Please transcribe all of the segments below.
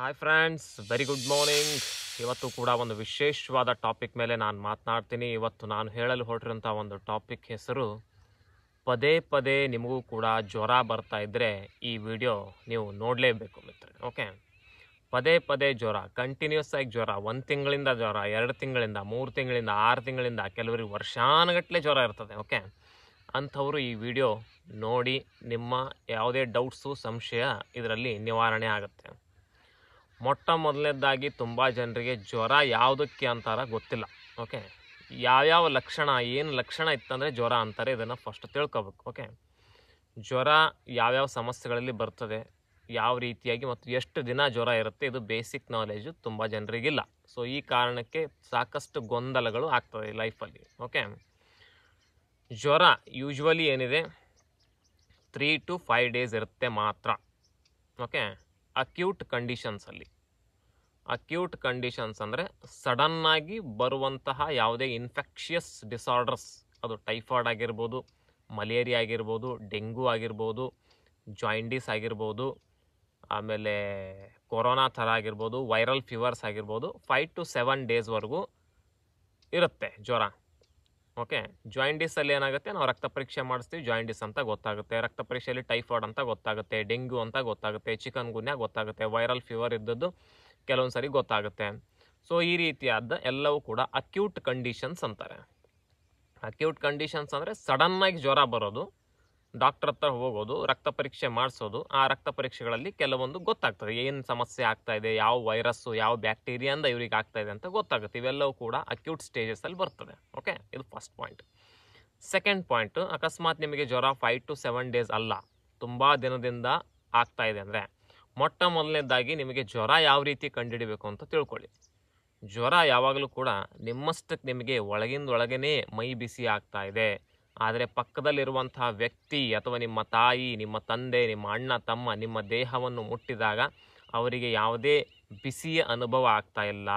hi friends very good morning ಇವತ್ತು ಕೂಡ ಒಂದು ವಿಶೇಷವಾದ ಟಾಪಿಕ್ ಮೇಲೆ ನಾನು ಮಾತನಾಡ್ತೀನಿ ಇವತ್ತು ನಾನು ಹೇಳಲು ಹೊರಟಿರೋಂಥ ಒಂದು ಟಾಪಿಕ್ ಹೆಸರು ಪದೇ ಪದೇ ನಿಮಗೂ ಕೂಡ ಜ್ವರ ಬರ್ತಾ ಇದ್ದರೆ ಈ ವಿಡಿಯೋ ನೀವು ನೋಡಲೇಬೇಕು ಮಿತ್ರ ಓಕೆ ಪದೇ ಪದೇ ಜ್ವರ ಕಂಟಿನ್ಯೂಸ್ ಆಗಿ ಜ್ವರ ಒಂದು ತಿಂಗಳಿಂದ ಜ್ವರ ಎರಡು ತಿಂಗಳಿಂದ ಮೂರು ತಿಂಗಳಿಂದ ಆರು ತಿಂಗಳಿಂದ ಕೆಲವರಿಗೆ ವರ್ಷಾನುಗಟ್ಟಲೆ ಜ್ವರ ಇರ್ತದೆ ಓಕೆ ಅಂಥವರು ಈ ವಿಡಿಯೋ ನೋಡಿ ನಿಮ್ಮ ಯಾವುದೇ ಡೌಟ್ಸು ಸಂಶಯ ಇದರಲ್ಲಿ ನಿವಾರಣೆ ಆಗುತ್ತೆ ಮೊಟ್ಟ ಮೊದಲನೇದಾಗಿ ತುಂಬ ಜನರಿಗೆ ಜ್ವರ ಯಾವುದಕ್ಕೆ ಅಂತಾರ ಗೊತ್ತಿಲ್ಲ ಓಕೆ ಯಾವ್ಯಾವ ಲಕ್ಷಣ ಏನು ಲಕ್ಷಣ ಇತ್ತಂದರೆ ಜ್ವರ ಅಂತಾರೆ ಇದನ್ನು ಫಸ್ಟ್ ತಿಳ್ಕೊಬೇಕು ಓಕೆ ಜ್ವರ ಯಾವ್ಯಾವ ಸಮಸ್ಯೆಗಳಲ್ಲಿ ಬರ್ತದೆ ಯಾವ ರೀತಿಯಾಗಿ ಮತ್ತು ಎಷ್ಟು ದಿನ ಜ್ವರ ಇರುತ್ತೆ ಇದು ಬೇಸಿಕ್ ನಾಲೆಜು ತುಂಬ ಜನರಿಗಿಲ್ಲ ಸೊ ಈ ಕಾರಣಕ್ಕೆ ಸಾಕಷ್ಟು ಗೊಂದಲಗಳು ಆಗ್ತದೆ ಲೈಫಲ್ಲಿ ಓಕೆ ಜ್ವರ ಯೂಶ್ವಲಿ ಏನಿದೆ ತ್ರೀ ಟು ಫೈವ್ ಡೇಸ್ ಇರುತ್ತೆ ಮಾತ್ರ ಓಕೆ ಅಕ್ಯೂಟ್ ಕಂಡೀಷನ್ಸಲ್ಲಿ ಅಕ್ಯೂಟ್ ಕಂಡೀಷನ್ಸ್ ಅಂದರೆ ಸಡನ್ನಾಗಿ ಬರುವಂತಹ ಯಾವುದೇ ಇನ್ಫೆಕ್ಷಿಯಸ್ ಡಿಸಾರ್ಡರ್ಸ್ ಅದು ಟೈಫಾಯ್ಡ್ ಆಗಿರ್ಬೋದು ಮಲೇರಿಯಾ ಆಗಿರ್ಬೋದು ಡೆಂಗ್ಯೂ ಆಗಿರ್ಬೋದು ಜಾಯಿಂಡೀಸ್ ಆಗಿರ್ಬೋದು ಆಮೇಲೆ ಕೊರೋನಾ ಥರ ಆಗಿರ್ಬೋದು ವೈರಲ್ ಫೀವರ್ಸ್ ಆಗಿರ್ಬೋದು ಫೈವ್ ಟು ಸೆವೆನ್ ಡೇಸ್ವರೆಗೂ ಇರುತ್ತೆ ಜ್ವರ ಓಕೆ ಜಾಯಿಂಡೀಸಲ್ಲಿ ಏನಾಗುತ್ತೆ ನಾವು ರಕ್ತ ಪರೀಕ್ಷೆ ಮಾಡಿಸ್ತೀವಿ ಜಾಯಿಂಡೀಸ್ ಅಂತ ಗೊತ್ತಾಗುತ್ತೆ ರಕ್ತ ಪರೀಕ್ಷೆಯಲ್ಲಿ ಟೈಫಾಯ್ಡ್ ಅಂತ ಗೊತ್ತಾಗುತ್ತೆ ಡೆಂಗ್ಯೂ ಅಂತ ಗೊತ್ತಾಗುತ್ತೆ ಚಿಕನ್ ಗುನ್ಯಾಗ ಗೊತ್ತಾಗುತ್ತೆ ವೈರಲ್ ಫೀವರ್ ಇದ್ದದ್ದು ಕೆಲವೊಂದು ಸರಿ ಗೊತ್ತಾಗುತ್ತೆ ಸೊ ಈ ರೀತಿಯಾದ ಎಲ್ಲವೂ ಕೂಡ ಅಕ್ಯೂಟ್ ಕಂಡೀಷನ್ಸ್ ಅಂತಾರೆ ಅಕ್ಯೂಟ್ ಕಂಡೀಷನ್ಸ್ ಅಂದರೆ ಸಡನ್ನಾಗಿ ಜ್ವರ ಬರೋದು ಡಾಕ್ಟರ್ ಹತ್ರ ಹೋಗೋದು ರಕ್ತ ಪರೀಕ್ಷೆ ಮಾಡಿಸೋದು ಆ ರಕ್ತ ಪರೀಕ್ಷೆಗಳಲ್ಲಿ ಕೆಲವೊಂದು ಗೊತ್ತಾಗ್ತದೆ ಏನು ಸಮಸ್ಯೆ ಆಗ್ತಾ ಇದೆ ಯಾವ ವೈರಸ್ಸು ಯಾವ ಬ್ಯಾಕ್ಟೀರಿಯಾ ಅಂದ ಇವ್ರಿಗೆ ಆಗ್ತಾ ಇದೆ ಅಂತ ಗೊತ್ತಾಗುತ್ತೆ ಇವೆಲ್ಲವೂ ಕೂಡ ಅಕ್ಯೂಟ್ ಸ್ಟೇಜಸ್ಸಲ್ಲಿ ಬರ್ತದೆ ಓಕೆ ಇದು ಫಸ್ಟ್ ಪಾಯಿಂಟ್ ಸೆಕೆಂಡ್ ಪಾಯಿಂಟು ಅಕಸ್ಮಾತ್ ನಿಮಗೆ ಜ್ವರ ಫೈವ್ ಟು ಸೆವೆನ್ ಡೇಸ್ ಅಲ್ಲ ತುಂಬ ದಿನದಿಂದ ಆಗ್ತಾ ಇದೆ ಅಂದರೆ ಮೊಟ್ಟ ಮೊದಲನೇದಾಗಿ ನಿಮಗೆ ಜ್ವರ ಯಾವ ರೀತಿ ಕಂಡುಹಿಡಬೇಕು ಅಂತ ತಿಳ್ಕೊಳ್ಳಿ ಜ್ವರ ಯಾವಾಗಲೂ ಕೂಡ ನಿಮ್ಮಷ್ಟಕ್ಕೆ ನಿಮಗೆ ಒಳಗಿಂದೊಳಗೇ ಮೈ ಬಿಸಿ ಆಗ್ತಾ ಇದೆ ಆದರೆ ಪಕ್ಕದಲ್ಲಿರುವಂತಹ ವ್ಯಕ್ತಿ ಅಥವಾ ನಿಮ್ಮ ತಾಯಿ ನಿಮ್ಮ ತಂದೆ ನಿಮ್ಮ ಅಣ್ಣ ತಮ್ಮ ನಿಮ್ಮ ದೇಹವನ್ನು ಮುಟ್ಟಿದಾಗ ಅವರಿಗೆ ಯಾವುದೇ ಬಿಸಿಯ ಅನುಭವ ಆಗ್ತಾ ಇಲ್ಲ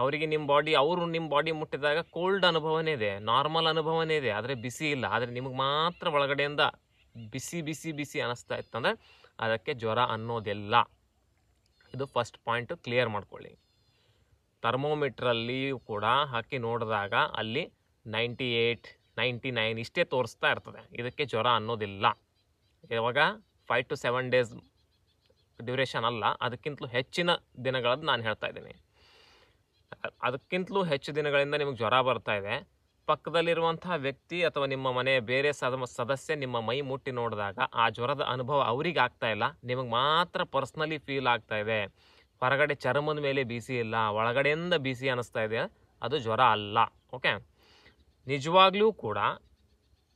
ಅವರಿಗೆ ನಿಮ್ಮ ಬಾಡಿ ಅವರು ನಿಮ್ಮ ಬಾಡಿ ಮುಟ್ಟಿದಾಗ ಕೋಲ್ಡ್ ಅನುಭವನೇ ಇದೆ ನಾರ್ಮಲ್ ಅನುಭವನೇ ಇದೆ ಆದರೆ ಬಿಸಿ ಇಲ್ಲ ಆದರೆ ನಿಮಗೆ ಮಾತ್ರ ಒಳಗಡೆಯಿಂದ ಬಿಸಿ ಬಿಸಿ ಬಿಸಿ ಅನ್ನಿಸ್ತಾ ಇತ್ತಂದರೆ ಅದಕ್ಕೆ ಜ್ವರ ಅನ್ನೋದಿಲ್ಲ ಇದು ಫಸ್ಟ್ ಪಾಯಿಂಟು ಕ್ಲಿಯರ್ ಮಾಡ್ಕೊಳ್ಳಿ ಥರ್ಮೋಮೀಟ್ರಲ್ಲಿಯೂ ಕೂಡ ಹಾಕಿ ನೋಡಿದಾಗ ಅಲ್ಲಿ ನೈಂಟಿ ಏಯ್ಟ್ ನೈಂಟಿ ನೈನ್ ಇಷ್ಟೇ ತೋರಿಸ್ತಾ ಇರ್ತದೆ ಇದಕ್ಕೆ ಜ್ವರ ಅನ್ನೋದಿಲ್ಲ ಇವಾಗ five to seven days duration ಅಲ್ಲ ಅದಕ್ಕಿಂತಲೂ ಹೆಚ್ಚಿನ ದಿನಗಳದ್ದು ನಾನು ಹೇಳ್ತಾ ಇದ್ದೀನಿ ಅದಕ್ಕಿಂತಲೂ ಹೆಚ್ಚು ದಿನಗಳಿಂದ ನಿಮಗೆ ಜ್ವರ ಬರ್ತಾ ಇದೆ ಪಕ್ಕದಲ್ಲಿರುವಂತಹ ವ್ಯಕ್ತಿ ಅಥವಾ ನಿಮ್ಮ ಮನೆಯ ಬೇರೆ ಸದಸ್ಯ ನಿಮ್ಮ ಮೈ ಮುಟ್ಟಿ ನೋಡಿದಾಗ ಆ ಜ್ವರದ ಅನುಭವ ಅವರಿಗೆ ಆಗ್ತಾ ಇಲ್ಲ ನಿಮಗೆ ಮಾತ್ರ ಪರ್ಸ್ನಲಿ ಫೀಲ್ ಆಗ್ತಾ ಇದೆ ಹೊರಗಡೆ ಚರ್ಮದ ಮೇಲೆ ಬಿಸಿ ಇಲ್ಲ ಒಳಗಡೆಯಿಂದ ಬಿಸಿ ಅನ್ನಿಸ್ತಾ ಇದೆ ಅದು ಜ್ವರ ಅಲ್ಲ ಓಕೆ ನಿಜವಾಗ್ಲೂ ಕೂಡ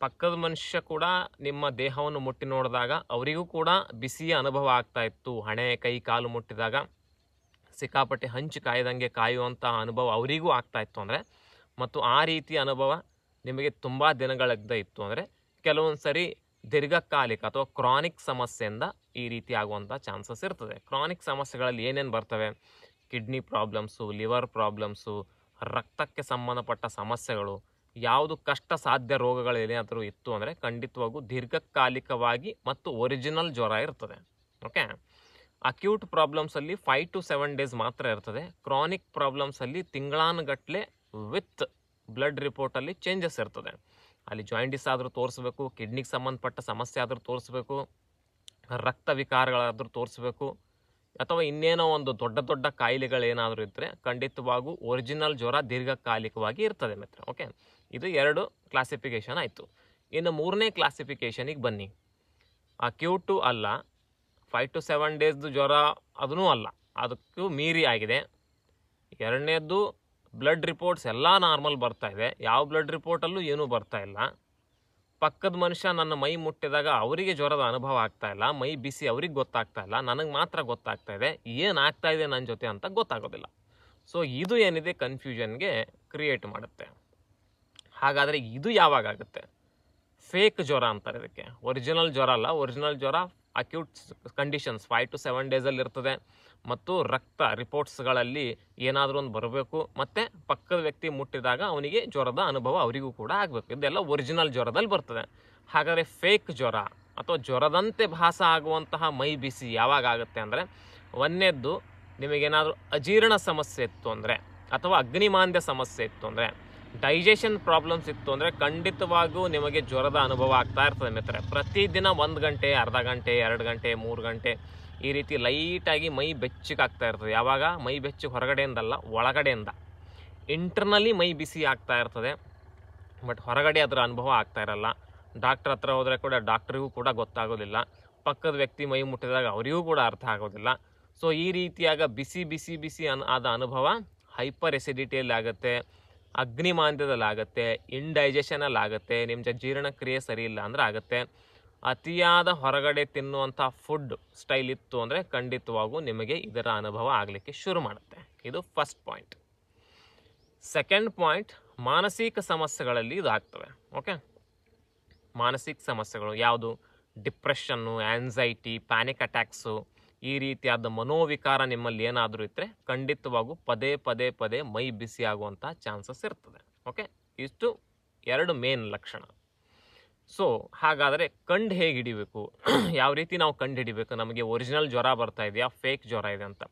ಪಕ್ಕದ ಮನುಷ್ಯ ಕೂಡ ನಿಮ್ಮ ದೇಹವನ್ನು ಮುಟ್ಟಿ ನೋಡಿದಾಗ ಅವರಿಗೂ ಕೂಡ ಬಿಸಿಯ ಅನುಭವ ಆಗ್ತಾ ಇತ್ತು ಹಣೆ ಕೈ ಕಾಲು ಮುಟ್ಟಿದಾಗ ಸಿಕ್ಕಾಪಟ್ಟೆ ಹಂಚಿ ಕಾಯ್ದಂಗೆ ಕಾಯುವಂಥ ಅನುಭವ ಅವರಿಗೂ ಆಗ್ತಾ ಇತ್ತು ಅಂದರೆ ಮತ್ತು ಆ ರೀತಿಯ ಅನುಭವ ನಿಮಗೆ ತುಂಬ ದಿನಗಳಿಂದ ಇತ್ತು ಅಂದರೆ ಕೆಲವೊಂದು ಸರಿ ದೀರ್ಘಕಾಲಿಕ ಅಥವಾ ಕ್ರಾನಿಕ್ ಸಮಸ್ಯೆಯಿಂದ ಈ ರೀತಿ ಆಗುವಂಥ ಚಾನ್ಸಸ್ ಇರ್ತದೆ ಕ್ರಾನಿಕ್ ಸಮಸ್ಯೆಗಳಲ್ಲಿ ಏನೇನು ಬರ್ತವೆ ಕಿಡ್ನಿ ಪ್ರಾಬ್ಲಮ್ಸು ಲಿವರ್ ಪ್ರಾಬ್ಲಮ್ಸು ರಕ್ತಕ್ಕೆ ಸಂಬಂಧಪಟ್ಟ ಸಮಸ್ಯೆಗಳು ಯಾವುದು ಕಷ್ಟ ಸಾಧ್ಯ ರೋಗಗಳು ಏನಾದರೂ ಇತ್ತು ಅಂದರೆ ಖಂಡಿತವಾಗೂ ದೀರ್ಘಕಾಲಿಕವಾಗಿ ಮತ್ತು ಒರಿಜಿನಲ್ ಜ್ವರ ಇರ್ತದೆ ಓಕೆ ಅಕ್ಯೂಟ್ ಪ್ರಾಬ್ಲಮ್ಸಲ್ಲಿ ಫೈವ್ ಟು ಸೆವೆನ್ ಡೇಸ್ ಮಾತ್ರ ಇರ್ತದೆ ಕ್ರಾನಿಕ್ ಪ್ರಾಬ್ಲಮ್ಸಲ್ಲಿ ತಿಂಗಳಾನುಗಟ್ಟಲೆ ವಿತ್ ಬ್ಲಡ್ ರಿಪೋರ್ಟಲ್ಲಿ ಚೇಂಜಸ್ ಇರ್ತದೆ ಅಲ್ಲಿ ಜಾಯಿಂಟಿಸ್ ಆದರೂ ತೋರಿಸ್ಬೇಕು ಕಿಡ್ನಿಗೆ ಸಂಬಂಧಪಟ್ಟ ಸಮಸ್ಯೆ ಆದರೂ ತೋರಿಸ್ಬೇಕು ರಕ್ತ ವಿಕಾರಗಳಾದರೂ ತೋರಿಸ್ಬೇಕು ಅಥವಾ ಇನ್ನೇನೋ ಒಂದು ದೊಡ್ಡ ದೊಡ್ಡ ಕಾಯಿಲೆಗಳೇನಾದರೂ ಇದ್ದರೆ ಖಂಡಿತವಾಗೂ ಒರಿಜಿನಲ್ ಜ್ವರ ದೀರ್ಘಕಾಲಿಕವಾಗಿ ಇರ್ತದೆ ಮಿತ್ರ ಓಕೆ ಇದು ಎರಡು ಕ್ಲಾಸಿಫಿಕೇಷನ್ ಆಯಿತು ಇನ್ನು ಮೂರನೇ ಕ್ಲಾಸಿಫಿಕೇಷನಿಗೆ ಬನ್ನಿ ಅಕ್ಯೂಟು ಅಲ್ಲ ಫೈವ್ ಟು ಸೆವೆನ್ ಡೇಸ್ದು ಜ್ವರ ಅದೂ ಅಲ್ಲ ಅದಕ್ಕೂ ಮೀರಿ ಆಗಿದೆ ಎರಡನೇದು ಬ್ಲಡ್ ರಿಪೋರ್ಟ್ಸ್ ಎಲ್ಲ ನಾರ್ಮಲ್ ಬರ್ತಾ ಇದೆ ಯಾವ ಬ್ಲಡ್ ರಿಪೋರ್ಟಲ್ಲೂ ಏನೂ ಬರ್ತಾ ಇಲ್ಲ ಪಕ್ಕದ ಮನುಷ್ಯ ನನ್ನ ಮೈ ಮುಟ್ಟಿದಾಗ ಅವರಿಗೆ ಜ್ವರದ ಅನುಭವ ಆಗ್ತಾ ಇಲ್ಲ ಮೈ ಬಿಸಿ ಅವ್ರಿಗೆ ಗೊತ್ತಾಗ್ತಾ ಇಲ್ಲ ನನಗೆ ಮಾತ್ರ ಗೊತ್ತಾಗ್ತಾ ಇದೆ ಏನು ಆಗ್ತಾ ಇದೆ ನನ್ನ ಜೊತೆ ಅಂತ ಗೊತ್ತಾಗೋದಿಲ್ಲ ಸೊ ಇದು ಏನಿದೆ ಕನ್ಫ್ಯೂಷನ್ಗೆ ಕ್ರಿಯೇಟ್ ಮಾಡುತ್ತೆ ಹಾಗಾದರೆ ಇದು ಯಾವಾಗ ಆಗುತ್ತೆ ಫೇಕ್ ಜ್ವರ ಅಂತಾರೆ ಇದಕ್ಕೆ ಒರಿಜಿನಲ್ ಜ್ವರ ಅಲ್ಲ ಒರಿಜಿನಲ್ ಜ್ವರ acute conditions five to seven ಡೇಸಲ್ಲಿ ಇರ್ತದೆ ಮತ್ತು ರಕ್ತ ರಿಪೋರ್ಟ್ಸ್ಗಳಲ್ಲಿ ಏನಾದರೂ ಒಂದು ಬರಬೇಕು ಮತ್ತು ಪಕ್ಕದ ವ್ಯಕ್ತಿ ಮುಟ್ಟಿದಾಗ ಅವನಿಗೆ ಜ್ವರದ ಅನುಭವ ಅವರಿಗೂ ಕೂಡ ಆಗಬೇಕು ಇದೆಲ್ಲ ಒರಿಜಿನಲ್ ಜ್ವರದಲ್ಲಿ ಬರ್ತದೆ ಹಾಗಾದರೆ ಫೇಕ್ ಜ್ವರ ಅಥವಾ ಜ್ವರದಂತೆ ಭಾಸ ಆಗುವಂತಹ ಮೈ ಬಿಸಿ ಯಾವಾಗ ಆಗುತ್ತೆ ಅಂದರೆ ಒಂದನೇದ್ದು ನಿಮಗೇನಾದರೂ ಅಜೀರ್ಣ ಸಮಸ್ಯೆ ಇತ್ತು ಅಂದರೆ ಅಥವಾ ಅಗ್ನಿಮಾಂದ್ಯ ಸಮಸ್ಯೆ ಇತ್ತು ಅಂದರೆ ಡೈಜೆಷನ್ ಪ್ರಾಬ್ಲಮ್ಸ್ ಇತ್ತು ಅಂದರೆ ಖಂಡಿತವಾಗೂ ನಿಮಗೆ ಜ್ವರದ ಅನುಭವ ಆಗ್ತಾ ಇರ್ತದೆ ಮಿತ್ರ ಪ್ರತಿದಿನ ಒಂದು ಗಂಟೆ ಅರ್ಧ ಗಂಟೆ ಎರಡು ಗಂಟೆ ಮೂರು ಗಂಟೆ ಈ ರೀತಿ ಲೈಟಾಗಿ ಮೈ ಬೆಚ್ಚಿಗೆ ಆಗ್ತಾ ಇರ್ತದೆ ಯಾವಾಗ ಮೈ ಬೆಚ್ಚಗೆ ಹೊರಗಡೆಯಿಂದಲ್ಲ ಒಳಗಡೆಯಿಂದ ಇಂಟರ್ನಲಿ ಮೈ ಬಿಸಿ ಆಗ್ತಾ ಇರ್ತದೆ ಬಟ್ ಹೊರಗಡೆ ಅದರ ಅನುಭವ ಆಗ್ತಾ ಇರಲ್ಲ ಡಾಕ್ಟ್ರ್ ಹತ್ರ ಹೋದರೆ ಕೂಡ ಡಾಕ್ಟ್ರಿಗೂ ಕೂಡ ಗೊತ್ತಾಗೋದಿಲ್ಲ ಪಕ್ಕದ ವ್ಯಕ್ತಿ ಮೈ ಮುಟ್ಟಿದಾಗ ಅವರಿಗೂ ಕೂಡ ಅರ್ಥ ಆಗೋದಿಲ್ಲ ಸೊ ಈ ರೀತಿಯಾಗ ಬಿಸಿ ಬಿಸಿ ಬಿಸಿ ಅನ್ ಆದ ಅನುಭವ ಹೈಪರ್ ಎಸಿಡಿಟಿಯಲ್ಲಿ ಆಗುತ್ತೆ ಅಗ್ನಿಮಾಂದ್ಯದಲ್ಲಾಗುತ್ತೆ ಆಗುತ್ತೆ ಆಗುತ್ತೆ ನಿಮ್ಮ ಜೀರ್ಣಕ್ರಿಯೆ ಸರಿ ಇಲ್ಲ ಅಂದರೆ ಆಗುತ್ತೆ ಅತಿಯಾದ ಹೊರಗಡೆ ತಿನ್ನುವಂಥ ಫುಡ್ ಸ್ಟೈಲ್ ಇತ್ತು ಅಂದರೆ ಖಂಡಿತವಾಗೂ ನಿಮಗೆ ಇದರ ಅನುಭವ ಆಗಲಿಕ್ಕೆ ಶುರು ಮಾಡುತ್ತೆ ಇದು ಫಸ್ಟ್ ಪಾಯಿಂಟ್ ಸೆಕೆಂಡ್ ಪಾಯಿಂಟ್ ಮಾನಸಿಕ ಸಮಸ್ಯೆಗಳಲ್ಲಿ ಇದಾಗ್ತವೆ ಓಕೆ ಮಾನಸಿಕ ಸಮಸ್ಯೆಗಳು ಯಾವುದು ಡಿಪ್ರೆಷನ್ನು ಆ್ಯಂಗ್ಸೈಟಿ ಪ್ಯಾನಿಕ್ ಅಟ್ಯಾಕ್ಸು ಈ ರೀತಿಯಾದ ಮನೋವಿಕಾರ ನಿಮ್ಮಲ್ಲಿ ಏನಾದರೂ ಇದ್ದರೆ ಖಂಡಿತವಾಗೂ ಪದೇ ಪದೇ ಪದೇ ಮೈ ಬಿಸಿ ಆಗುವಂಥ ಚಾನ್ಸಸ್ ಇರ್ತದೆ ಓಕೆ ಇಷ್ಟು ಎರಡು ಮೇನ್ ಲಕ್ಷಣ ಸೊ ಹಾಗಾದರೆ ಕಂಡು ಹೇಗೆ ಹಿಡಿಬೇಕು ಯಾವ ರೀತಿ ನಾವು ಕಂಡು ಹಿಡಿಬೇಕು ನಮಗೆ ಒರಿಜಿನಲ್ ಜ್ವರ ಬರ್ತಾ ಇದೆಯಾ ಫೇಕ್ ಜ್ವರ ಇದೆ ಅಂತ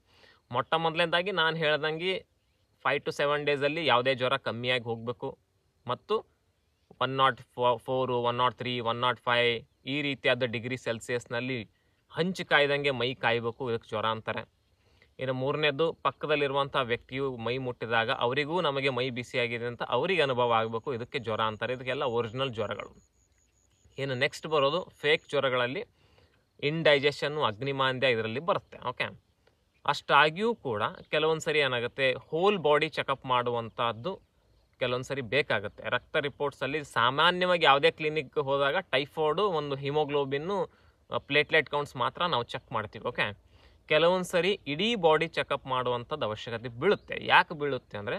ಮೊಟ್ಟ ಮೊದಲನೇದಾಗಿ ನಾನು ಹೇಳ್ದಂಗೆ ಫೈವ್ ಟು ಸೆವೆನ್ ಡೇಸಲ್ಲಿ ಯಾವುದೇ ಜ್ವರ ಕಮ್ಮಿಯಾಗಿ ಹೋಗಬೇಕು ಮತ್ತು ಒನ್ ನಾಟ್ ಫ four one naught three one naught five ಈ ರೀತಿಯಾದ ಡಿಗ್ರಿ ಸೆಲ್ಸಿಯಸ್ನಲ್ಲಿ ಹಂಚು ಕಾಯ್ದಂಗೆ ಮೈ ಕಾಯಬೇಕು ಇದಕ್ಕೆ ಜ್ವರ ಅಂತಾರೆ ಇನ್ನು ಮೂರನೇದು ಪಕ್ಕದಲ್ಲಿರುವಂಥ ವ್ಯಕ್ತಿಯು ಮೈ ಮುಟ್ಟಿದಾಗ ಅವರಿಗೂ ನಮಗೆ ಮೈ ಬಿಸಿಯಾಗಿದೆ ಅಂತ ಅವರಿಗೆ ಅನುಭವ ಆಗಬೇಕು ಇದಕ್ಕೆ ಜ್ವರ ಅಂತಾರೆ ಇದಕ್ಕೆಲ್ಲ ಒರಿಜಿನಲ್ ಜ್ವರಗಳು ಏನು ನೆಕ್ಸ್ಟ್ ಬರೋದು ಫೇಕ್ ಜ್ವರಗಳಲ್ಲಿ ಇನ್ಡೈಜೆಷನ್ನು ಅಗ್ನಿಮಾಂದ್ಯ ಇದರಲ್ಲಿ ಬರುತ್ತೆ ಓಕೆ ಅಷ್ಟಾಗಿಯೂ ಕೂಡ ಕೆಲವೊಂದು ಸರಿ ಏನಾಗುತ್ತೆ ಹೋಲ್ ಬಾಡಿ ಚೆಕಪ್ ಮಾಡುವಂಥದ್ದು ಕೆಲವೊಂದು ಸರಿ ಬೇಕಾಗುತ್ತೆ ರಕ್ತ ರಿಪೋರ್ಟ್ಸಲ್ಲಿ ಸಾಮಾನ್ಯವಾಗಿ ಯಾವುದೇ ಕ್ಲಿನಿಕ್ ಹೋದಾಗ ಟೈಫಾಯ್ಡು ಒಂದು ಹಿಮೋಗ್ಲೋಬಿನ್ನು ಪ್ಲೇಟ್ಲೆಟ್ ಕೌಂಟ್ಸ್ ಮಾತ್ರ ನಾವು ಚೆಕ್ ಮಾಡ್ತೀವಿ ಓಕೆ ಕೆಲವೊಂದು ಸರಿ ಇಡೀ ಬಾಡಿ ಚೆಕಪ್ ಮಾಡುವಂಥದ್ದು ಅವಶ್ಯಕತೆ ಬೀಳುತ್ತೆ ಯಾಕೆ ಬೀಳುತ್ತೆ ಅಂದರೆ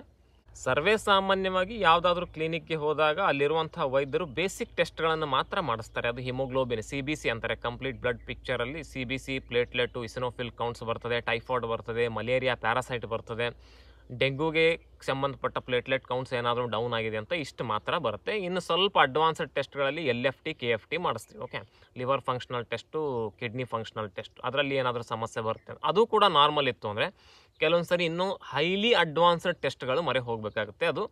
ಸರ್ವೇ ಸಾಮಾನ್ಯವಾಗಿ ಯಾವುದಾದ್ರೂ ಕ್ಲಿನಿಕ್ಗೆ ಹೋದಾಗ ಅಲ್ಲಿರುವಂಥ ವೈದ್ಯರು ಬೇಸಿಕ್ ಟೆಸ್ಟ್ಗಳನ್ನು ಮಾತ್ರ ಮಾಡಿಸ್ತಾರೆ ಅದು ಹಿಮೋಗ್ಲೋಬಿನ್ ಸಿ ಬಿ ಸಿ ಅಂತಾರೆ ಕಂಪ್ಲೀಟ್ ಬ್ಲಡ್ ಪಿಕ್ಚರಲ್ಲಿ C B C platelet eosinophil counts ಬರ್ತದೆ ಟೈಫಾಯ್ಡ್ ಬರ್ತದೆ ಮಲೇರಿಯಾ ಪ್ಯಾರಾಸೈಟ್ ಬರ್ತದೆ ಡೆಂಗೂಗೆ ಸಂಬಂಧಪಟ್ಟ ಪ್ಲೇಟ್ಲೆಟ್ ಕೌಂಟ್ಸ್ ಏನಾದರೂ ಡೌನ್ ಆಗಿದೆ ಅಂತ ಇಷ್ಟು ಮಾತ್ರ ಬರುತ್ತೆ ಇನ್ನು ಸ್ವಲ್ಪ ಅಡ್ವಾನ್ಸ್ಡ್ ಟೆಸ್ಟ್ಗಳಲ್ಲಿ L F T K F T ಮಾಡಿಸ್ತೀವಿ okay liver functional test kidney functional test ಅದರಲ್ಲಿ ಏನಾದರೂ ಸಮಸ್ಯೆ ಬರುತ್ತೆ ಅದು ಕೂಡ ನಾರ್ಮಲ್ ಇತ್ತು ಅಂದರೆ ಕೆಲವೊಂದು ಸರಿ ಇನ್ನೂ ಹೈಲಿ ಅಡ್ವಾನ್ಸ್ಡ್ ಟೆಸ್ಟ್ಗಳು ಮರೆ ಹೋಗಬೇಕಾಗುತ್ತೆ ಅದು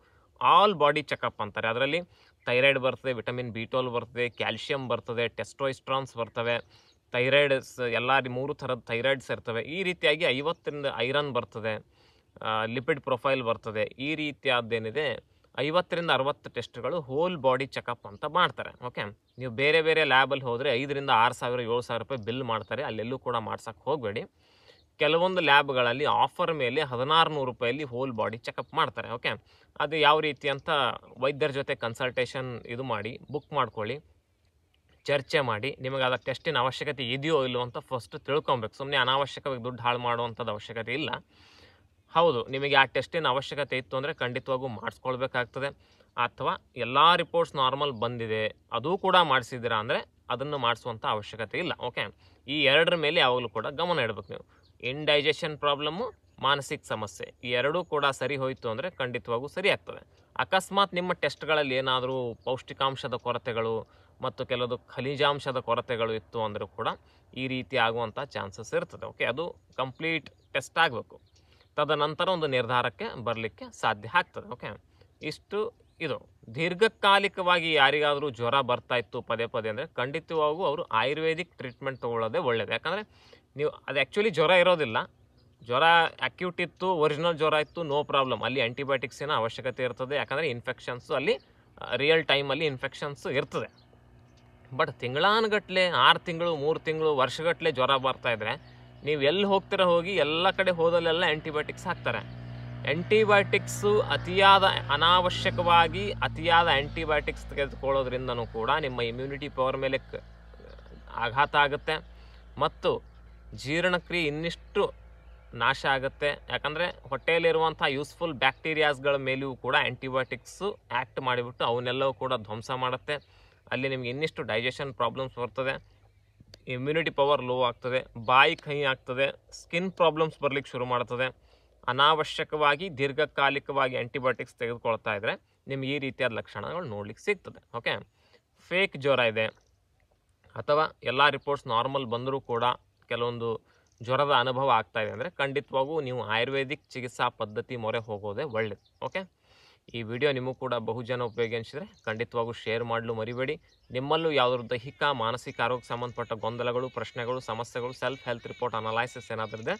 ಆಲ್ ಬಾಡಿ ಚೆಕಪ್ ಅಂತಾರೆ ಅದರಲ್ಲಿ ಥೈರಾಯ್ಡ್ ಬರ್ತದೆ ವಿಟಮಿನ್ ಬಿ ಟೋಲ್ ಬರ್ತದೆ ಕ್ಯಾಲ್ಶಿಯಂ ಬರ್ತದೆ ಟೆಸ್ಟೋಯಿಸ್ಟ್ರಾನ್ಸ್ ಬರ್ತವೆ ಥೈರಾಯ್ಡ್ಸ್ ಎಲ್ಲ ಮೂರು ಥರದ ಥೈರಾಯ್ಡ್ಸ್ ಇರ್ತವೆ ಈ ರೀತಿಯಾಗಿ ಐವತ್ತರಿಂದ ಐರನ್ ಬರ್ತದೆ ಲಿಪಿಡ್ ಪ್ರೊಫೈಲ್ ಬರ್ತದೆ ಈ ರೀತಿಯಾದ್ದೇನಿದೆ ಐವತ್ತರಿಂದ ಅರವತ್ತು ಟೆಸ್ಟ್ಗಳು ಹೋಲ್ ಬಾಡಿ ಚೆಕಪ್ ಅಂತ ಮಾಡ್ತಾರೆ ಓಕೆ ನೀವು ಬೇರೆ ಬೇರೆ ಲ್ಯಾಬಲ್ಲಿ ಹೋದರೆ ಐದರಿಂದ ಆರು ಸಾವಿರ ಏಳು ಸಾವಿರ ರೂಪಾಯಿ ಬಿಲ್ ಮಾಡ್ತಾರೆ ಅಲ್ಲೆಲ್ಲೂ ಕೂಡ ಮಾಡ್ಸೋಕ್ಕೆ ಹೋಗಬೇಡಿ ಕೆಲವೊಂದು ಲ್ಯಾಬ್ಗಳಲ್ಲಿ ಆಫರ್ ಮೇಲೆ ಹದಿನಾರು ನೂರು ರೂಪಾಯಲ್ಲಿ ಹೋಲ್ ಬಾಡಿ ಚೆಕಪ್ ಮಾಡ್ತಾರೆ ಓಕೆ ಅದು ಯಾವ ರೀತಿ ಅಂತ ವೈದ್ಯರ ಜೊತೆ ಕನ್ಸಲ್ಟೇಷನ್ ಇದು ಮಾಡಿ ಬುಕ್ ಮಾಡ್ಕೊಳ್ಳಿ ಚರ್ಚೆ ಮಾಡಿ ನಿಮಗೆ ಅದಕ್ಕೆ ಟೆಸ್ಟಿನ ಅವಶ್ಯಕತೆ ಇದೆಯೋ ಇಲ್ಲವೋ ಅಂತ ಫಸ್ಟ್ ತಿಳ್ಕೊಬೇಕು ಸುಮ್ಮನೆ ಅನಾವಶ್ಯಕವಾಗಿ ದುಡ್ಡು ಹಾಳು ಮಾಡುವಂಥದ್ದು ಅವಶ್ಯಕತೆ ಇಲ್ಲ ಹೌದು ನಿಮಗೆ ಆ ಟೆಸ್ಟಿನ ಅವಶ್ಯಕತೆ ಇತ್ತು ಅಂದರೆ ಖಂಡಿತವಾಗೂ ಮಾಡಿಸ್ಕೊಳ್ಬೇಕಾಗ್ತದೆ ಅಥವಾ ಎಲ್ಲ ರಿಪೋರ್ಟ್ಸ್ ನಾರ್ಮಲ್ ಬಂದಿದೆ ಅದು ಕೂಡ ಮಾಡಿಸಿದ್ದೀರಾ ಅಂದರೆ ಅದನ್ನು ಮಾಡಿಸುವಂಥ ಅವಶ್ಯಕತೆ ಇಲ್ಲ ಓಕೆ ಈ ಎರಡರ ಮೇಲೆ ಯಾವಾಗಲೂ ಕೂಡ ಗಮನ ಇಡಬೇಕು ನೀವು ಇಂಡೈಜೆಷನ್ ಪ್ರಾಬ್ಲಮ್ಮು ಮಾನಸಿಕ ಸಮಸ್ಯೆ ಈ ಎರಡೂ ಕೂಡ ಸರಿ ಹೋಯಿತು ಅಂದರೆ ಖಂಡಿತವಾಗೂ ಸರಿ ಆಗ್ತದೆ ಅಕಸ್ಮಾತ್ ನಿಮ್ಮ ಟೆಸ್ಟ್ಗಳಲ್ಲಿ ಏನಾದರೂ ಪೌಷ್ಟಿಕಾಂಶದ ಕೊರತೆಗಳು ಮತ್ತು ಕೆಲವೊಂದು ಖನಿಜಾಂಶದ ಕೊರತೆಗಳು ಇತ್ತು ಅಂದರೂ ಕೂಡ ಈ ರೀತಿ ಆಗುವಂಥ ಚಾನ್ಸಸ್ ಇರ್ತದೆ ಓಕೆ ಅದು ಕಂಪ್ಲೀಟ್ ಟೆಸ್ಟ್ ಆಗಬೇಕು ತದನಂತರ ಒಂದು ನಿರ್ಧಾರಕ್ಕೆ ಬರಲಿಕ್ಕೆ ಸಾಧ್ಯ ಆಗ್ತದೆ ಓಕೆ ಇಷ್ಟು ಇದು ದೀರ್ಘಕಾಲಿಕವಾಗಿ ಯಾರಿಗಾದರೂ ಜ್ವರ ಬರ್ತಾ ಇತ್ತು ಪದೇ ಪದೇ ಅಂದರೆ ಖಂಡಿತವಾಗೂ ಅವರು ಆಯುರ್ವೇದಿಕ್ ಟ್ರೀಟ್ಮೆಂಟ್ ತೊಗೊಳ್ಳೋದೇ ಒಳ್ಳೆಯದು ಯಾಕಂದರೆ ನೀವು ಅದು ಆ್ಯಕ್ಚುಲಿ ಜ್ವರ ಇರೋದಿಲ್ಲ ಜ್ವರ ಅಕ್ಯೂಟ್ ಇತ್ತು ಒರಿಜಿನಲ್ ಜ್ವರ ಇತ್ತು ನೋ ಪ್ರಾಬ್ಲಮ್ ಅಲ್ಲಿ ಆ್ಯಂಟಿಬಯೋಟಿಕ್ಸಿನ ಅವಶ್ಯಕತೆ ಇರ್ತದೆ ಯಾಕಂದರೆ ಇನ್ಫೆಕ್ಷನ್ಸು ಅಲ್ಲಿ ರಿಯಲ್ ಟೈಮಲ್ಲಿ ಇನ್ಫೆಕ್ಷನ್ಸು ಇರ್ತದೆ ಬಟ್ ತಿಂಗಳಾನುಗಟ್ಲೆ ಆರು ತಿಂಗಳು ಮೂರು ತಿಂಗಳು ವರ್ಷಗಟ್ಟಲೆ ಜ್ವರ ಬರ್ತಾಯಿದ್ರೆ ನೀವು ಎಲ್ಲಿ ಹೋಗ್ತೀರ ಹೋಗಿ ಎಲ್ಲ ಕಡೆ ಹೋದಲ್ಲೆಲ್ಲ ಆ್ಯಂಟಿಬಯೋಟಿಕ್ಸ್ ಹಾಕ್ತಾರೆ ಆ್ಯಂಟಿಬಯೋಟಿಕ್ಸು ಅತಿಯಾದ ಅನಾವಶ್ಯಕವಾಗಿ ಅತಿಯಾದ ಆ್ಯಂಟಿಬಯೋಟಿಕ್ಸ್ ತೆಗೆದುಕೊಳ್ಳೋದ್ರಿಂದನೂ ಕೂಡ ನಿಮ್ಮ ಇಮ್ಯುನಿಟಿ ಪವರ್ ಮೇಲೆ ಆಘಾತ ಆಗುತ್ತೆ ಮತ್ತು ಜೀರ್ಣಕ್ರಿಯೆ ಇನ್ನಿಷ್ಟು ನಾಶ ಆಗುತ್ತೆ ಯಾಕಂದರೆ ಹೊಟ್ಟೆಯಲ್ಲಿರುವಂಥ ಯೂಸ್ಫುಲ್ ಬ್ಯಾಕ್ಟೀರಿಯಾಸ್ಗಳ ಮೇಲೆಯೂ ಕೂಡ ಆ್ಯಂಟಿಬಯೋಟಿಕ್ಸು ಆ್ಯಕ್ಟ್ ಮಾಡಿಬಿಟ್ಟು ಅವನ್ನೆಲ್ಲವೂ ಕೂಡ ಧ್ವಂಸ ಮಾಡುತ್ತೆ ಅಲ್ಲಿ ನಿಮಗೆ ಇನ್ನಿಷ್ಟು ಡೈಜೆಷನ್ ಪ್ರಾಬ್ಲಮ್ಸ್ ಬರ್ತದೆ ಇಮ್ಯುನಿಟಿ ಪವರ್ ಲೋ ಆಗ್ತದೆ ಬಾಯಿ ಕಹಿ ಆಗ್ತದೆ ಸ್ಕಿನ್ ಪ್ರಾಬ್ಲಮ್ಸ್ ಬರಲಿಕ್ಕೆ ಶುರು ಮಾಡ್ತದೆ ಅನಾವಶ್ಯಕವಾಗಿ ದೀರ್ಘಕಾಲಿಕವಾಗಿ ಆ್ಯಂಟಿಬಯೋಟಿಕ್ಸ್ ತೆಗೆದುಕೊಳ್ತಾ ಇದ್ದರೆ ನಿಮ್ಗೆ ಈ ರೀತಿಯಾದ ಲಕ್ಷಣಗಳು ನೋಡ್ಲಿಕ್ಕೆ ಸಿಗ್ತದೆ ಓಕೆ ಫೇಕ್ ಜ್ವರ ಇದೆ ಅಥವಾ ಎಲ್ಲ ರಿಪೋರ್ಟ್ಸ್ ನಾರ್ಮಲ್ ಬಂದರೂ ಕೂಡ ಕೆಲವೊಂದು ಜ್ವರದ ಅನುಭವ ಇದೆ ಅಂದರೆ ಖಂಡಿತವಾಗೂ ನೀವು ಆಯುರ್ವೇದಿಕ್ ಚಿಕಿತ್ಸಾ ಪದ್ಧತಿ ಮೊರೆ ಹೋಗೋದೇ ಒಳ್ಳೆಯದು ಓಕೆ ಈ ವಿಡಿಯೋ ನಿಮಗೂ ಕೂಡ ಬಹುಜನ ಉಪಯೋಗಿ ಅನಿಸಿದರೆ ಖಂಡಿತವಾಗೂ ಶೇರ್ ಮಾಡಲು ಮರಿಬೇಡಿ ನಿಮ್ಮಲ್ಲೂ ಯಾವುದಾದ್ರು ದೈಹಿಕ ಮಾನಸಿಕ ಆರೋಗ್ಯ ಸಂಬಂಧಪಟ್ಟ ಗೊಂದಲಗಳು ಪ್ರಶ್ನೆಗಳು ಸಮಸ್ಯೆಗಳು ಸೆಲ್ಫ್ ಹೆಲ್ತ್ ರಿಪೋರ್ಟ್ ಅನಲೈಸಿಸ್ ಏನಾದರೂ ಇದೆ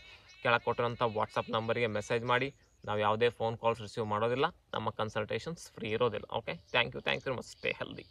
ಕೆಳಕೊಟ್ಟಿರೋಂಥ ವಾಟ್ಸಪ್ ನಂಬರಿಗೆ ಮೆಸೇಜ್ ಮಾಡಿ ನಾವು ಯಾವುದೇ ಫೋನ್ ಕಾಲ್ಸ್ ರಿಸೀವ್ ಮಾಡೋದಿಲ್ಲ ನಮ್ಮ ಕನ್ಸಲ್ಟೇಷನ್ಸ್ ಫ್ರೀ ಇರೋದಿಲ್ಲ okay thank you thank you much stay healthy